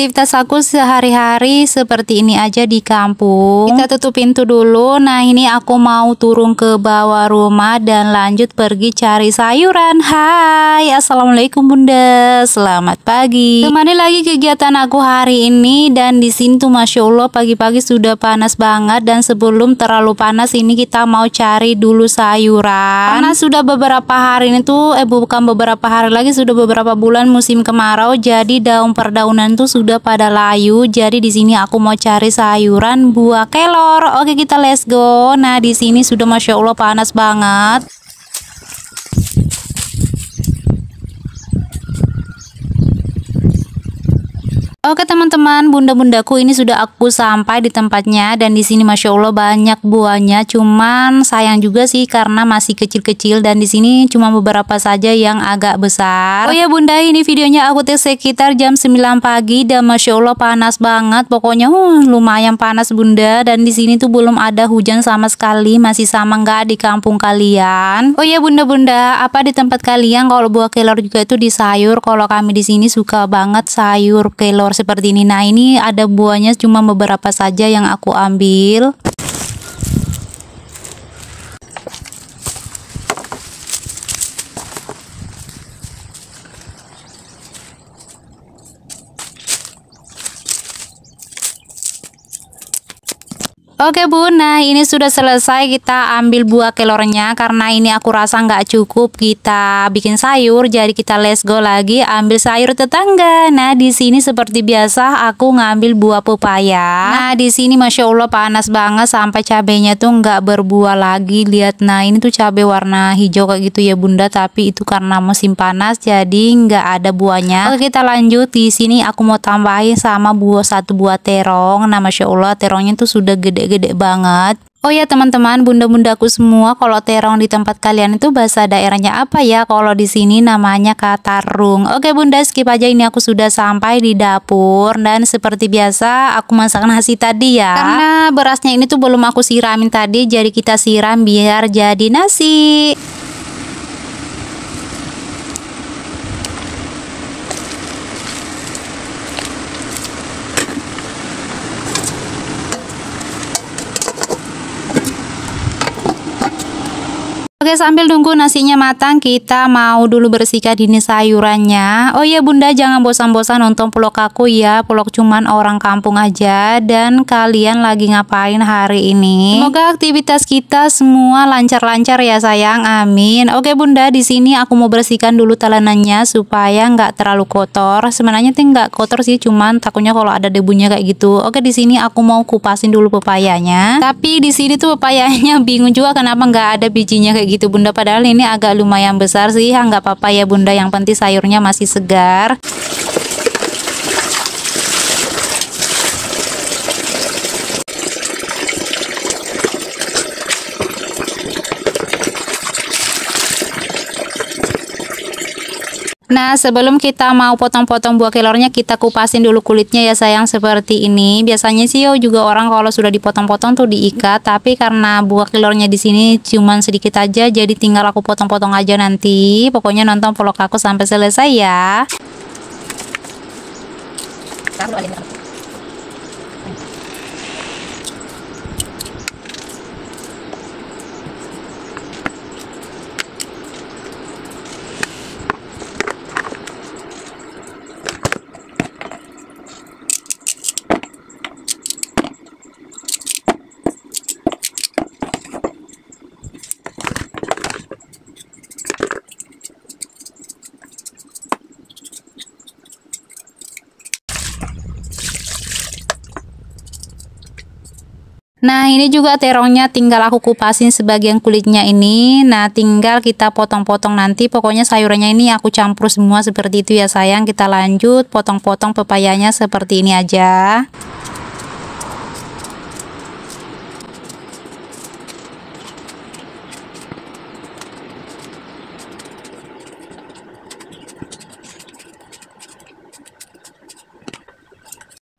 aktivitas aku sehari-hari seperti ini aja di kampung. Kita tutup pintu dulu. Nah, ini aku mau turun ke bawah rumah dan lanjut pergi cari sayuran. Hai, Assalamualaikum Bunda. Selamat pagi. Kemarin lagi kegiatan aku hari ini dan di sini tuh Masya Allah pagi-pagi sudah panas banget dan sebelum terlalu panas ini kita mau cari dulu sayuran. Karena sudah beberapa hari ini tuh, eh bukan beberapa hari lagi, sudah beberapa bulan musim kemarau jadi daun perdaunan tuh sudah udah pada layu jadi di sini aku mau cari sayuran buah kelor oke kita let's go nah di sini sudah masya allah panas banget Oke teman-teman, bunda-bundaku ini sudah aku sampai di tempatnya dan di sini masya Allah banyak buahnya. Cuman sayang juga sih karena masih kecil-kecil dan di sini cuma beberapa saja yang agak besar. Oh ya bunda, ini videonya aku tes sekitar jam 9 pagi dan masya Allah panas banget. Pokoknya huh, lumayan panas bunda dan di sini tuh belum ada hujan sama sekali. Masih sama nggak di kampung kalian? Oh ya bunda-bunda, apa di tempat kalian kalau buah kelor juga itu di sayur? Kalau kami di sini suka banget sayur kelor seperti ini nah ini ada buahnya cuma beberapa saja yang aku ambil Oke bun, nah ini sudah selesai kita ambil buah kelornya karena ini aku rasa nggak cukup kita bikin sayur jadi kita let's go lagi ambil sayur tetangga. Nah di sini seperti biasa aku ngambil buah pepaya. Nah di sini masya Allah panas banget sampai cabenya tuh nggak berbuah lagi. Lihat nah ini tuh cabai warna hijau kayak gitu ya bunda tapi itu karena musim panas jadi nggak ada buahnya. Oke kita lanjut di sini aku mau tambahin sama buah satu buah terong. Nah masya Allah terongnya tuh sudah gede gede-gede banget. Oh ya teman-teman, bunda-bundaku semua, kalau terong di tempat kalian itu bahasa daerahnya apa ya? Kalau di sini namanya katarung. Oke bunda, skip aja ini aku sudah sampai di dapur dan seperti biasa aku masak nasi tadi ya. Karena berasnya ini tuh belum aku siramin tadi, jadi kita siram biar jadi nasi. Oke, sambil nunggu nasinya matang, kita mau dulu bersihkan ini sayurannya. Oh iya Bunda, jangan bosan-bosan nonton vlog aku ya. Vlog cuman orang kampung aja dan kalian lagi ngapain hari ini. Semoga aktivitas kita semua lancar-lancar ya sayang. Amin. Oke Bunda, di sini aku mau bersihkan dulu talenannya supaya nggak terlalu kotor. Sebenarnya tuh nggak kotor sih, cuman takutnya kalau ada debunya kayak gitu. Oke, di sini aku mau kupasin dulu pepayanya. Tapi di sini tuh pepayanya bingung juga kenapa nggak ada bijinya kayak gitu gitu bunda padahal ini agak lumayan besar sih nggak apa-apa ya bunda yang penting sayurnya masih segar Nah, sebelum kita mau potong-potong buah kelornya, kita kupasin dulu kulitnya ya sayang seperti ini. Biasanya sih yo juga orang kalau sudah dipotong-potong tuh diikat, tapi karena buah kelornya di sini cuman sedikit aja, jadi tinggal aku potong-potong aja nanti. Pokoknya nonton vlog aku sampai selesai ya. Taruh Nah ini juga terongnya tinggal aku kupasin sebagian kulitnya ini Nah tinggal kita potong-potong nanti Pokoknya sayurannya ini aku campur semua seperti itu ya sayang Kita lanjut potong-potong pepayanya seperti ini aja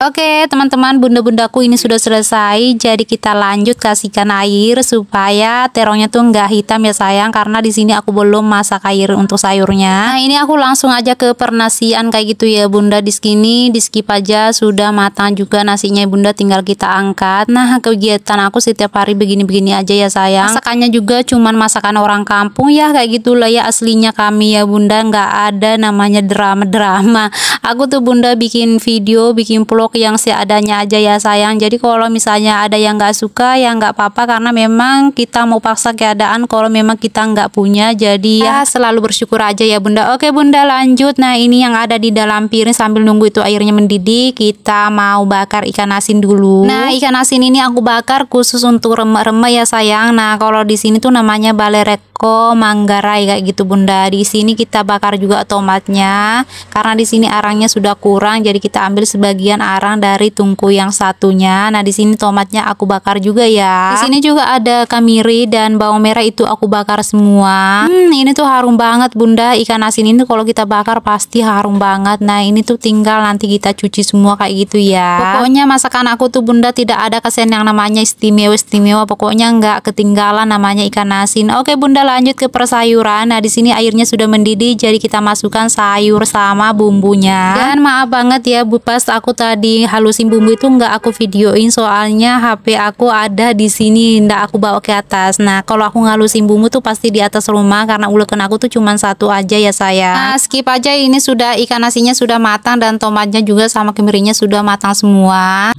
Oke teman-teman bunda-bundaku ini sudah selesai Jadi kita lanjut kasihkan air Supaya terongnya tuh nggak hitam ya sayang Karena di sini aku belum masak air untuk sayurnya Nah ini aku langsung aja ke pernasian kayak gitu ya bunda Di sini di skip aja sudah matang juga nasinya bunda tinggal kita angkat Nah kegiatan aku setiap hari begini-begini aja ya sayang Masakannya juga cuman masakan orang kampung ya Kayak gitulah ya aslinya kami ya bunda Nggak ada namanya drama-drama Aku tuh bunda bikin video bikin vlog stok yang seadanya aja ya sayang jadi kalau misalnya ada yang nggak suka ya nggak apa-apa karena memang kita mau paksa keadaan kalau memang kita nggak punya jadi ya ah, selalu bersyukur aja ya bunda oke bunda lanjut nah ini yang ada di dalam piring sambil nunggu itu airnya mendidih kita mau bakar ikan asin dulu nah ikan asin ini aku bakar khusus untuk remeh-remeh ya sayang nah kalau di sini tuh namanya balereko manggarai kayak gitu bunda di sini kita bakar juga tomatnya karena di sini arangnya sudah kurang jadi kita ambil sebagian arang sekarang dari tungku yang satunya. Nah, di sini tomatnya aku bakar juga ya. Di sini juga ada kamiri dan bawang merah itu aku bakar semua. Hmm, ini tuh harum banget Bunda. Ikan asin ini kalau kita bakar pasti harum banget. Nah, ini tuh tinggal nanti kita cuci semua kayak gitu ya. Pokoknya masakan aku tuh Bunda tidak ada kesen yang namanya istimewa-istimewa. Pokoknya nggak ketinggalan namanya ikan asin. Oke, Bunda lanjut ke persayuran. Nah, di sini airnya sudah mendidih jadi kita masukkan sayur sama bumbunya. Dan maaf banget ya Bu pas aku tadi halusin bumbu itu nggak aku videoin soalnya HP aku ada di sini ndak aku bawa ke atas nah kalau aku ngalusin bumbu tuh pasti di atas rumah karena ulekan aku tuh cuma satu aja ya saya nah skip aja ini sudah ikan nasinya sudah matang dan tomatnya juga sama kemirinya sudah matang semua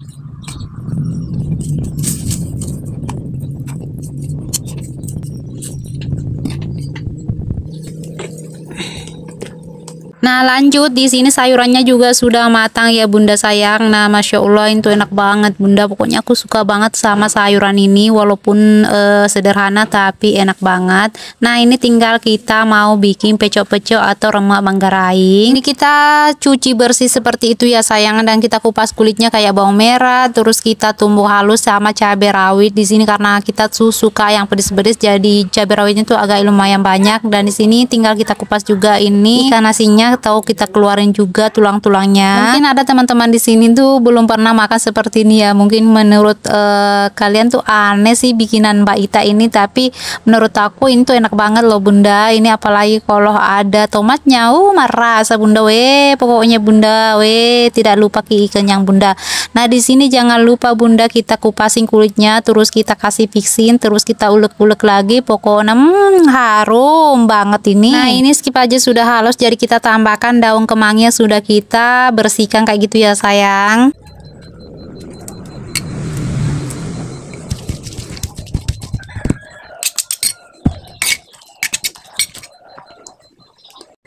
Nah lanjut di sini sayurannya juga sudah matang ya bunda sayang Nah Masya Allah itu enak banget bunda Pokoknya aku suka banget sama sayuran ini Walaupun eh, sederhana tapi enak banget Nah ini tinggal kita mau bikin pecok-pecok atau remak manggarai Ini kita cuci bersih seperti itu ya sayang Dan kita kupas kulitnya kayak bawang merah Terus kita tumbuh halus sama cabai rawit di sini Karena kita suka yang pedes-pedes Jadi cabai rawitnya tuh agak lumayan banyak Dan di sini tinggal kita kupas juga ini ikan nasinya atau kita keluarin juga tulang-tulangnya. Mungkin ada teman-teman di sini tuh belum pernah makan seperti ini ya. Mungkin menurut uh, kalian tuh aneh sih bikinan Mbak Ita ini tapi menurut aku ini tuh enak banget loh Bunda. Ini apalagi kalau ada tomatnya. Uh merasa Bunda weh pokoknya Bunda weh tidak lupa ki yang Bunda. Nah, di sini jangan lupa Bunda kita kupasin kulitnya terus kita kasih fixin terus kita ulek-ulek lagi pokoknya hmm, harum banget ini. Nah, ini skip aja sudah halus jadi kita tambah tambahkan daun kemangi yang sudah kita bersihkan kayak gitu ya sayang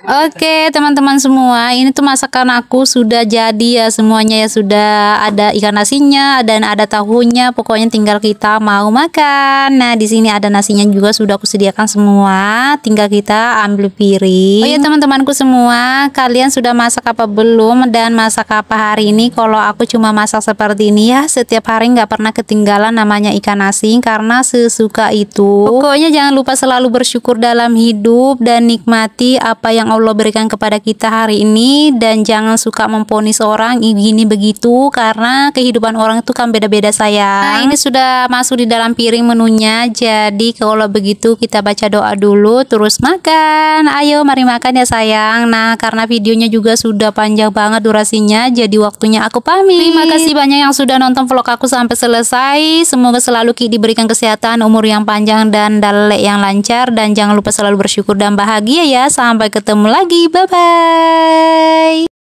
Oke teman-teman semua ini tuh masakan aku sudah jadi ya semuanya ya sudah ada ikan nasinya dan ada tahunya pokoknya tinggal kita mau makan nah di sini ada nasinya juga sudah aku sediakan semua tinggal kita ambil piring Oh ya teman-temanku semua kalian sudah masak apa belum dan masak apa hari ini kalau aku cuma masak seperti ini ya setiap hari nggak pernah ketinggalan namanya ikan asin karena sesuka itu pokoknya jangan lupa selalu bersyukur dalam hidup dan nikmati apa yang Allah berikan kepada kita hari ini dan jangan suka memponis orang begini begitu karena kehidupan orang itu kan beda-beda sayang. Nah, ini sudah masuk di dalam piring menunya. Jadi kalau begitu kita baca doa dulu terus makan. Ayo mari makan ya sayang. Nah, karena videonya juga sudah panjang banget durasinya jadi waktunya aku pamit. Terima kasih banyak yang sudah nonton vlog aku sampai selesai. Semoga selalu Ki diberikan kesehatan, umur yang panjang dan dalek yang lancar dan jangan lupa selalu bersyukur dan bahagia ya. Sampai ketemu ketemu lagi. Bye-bye.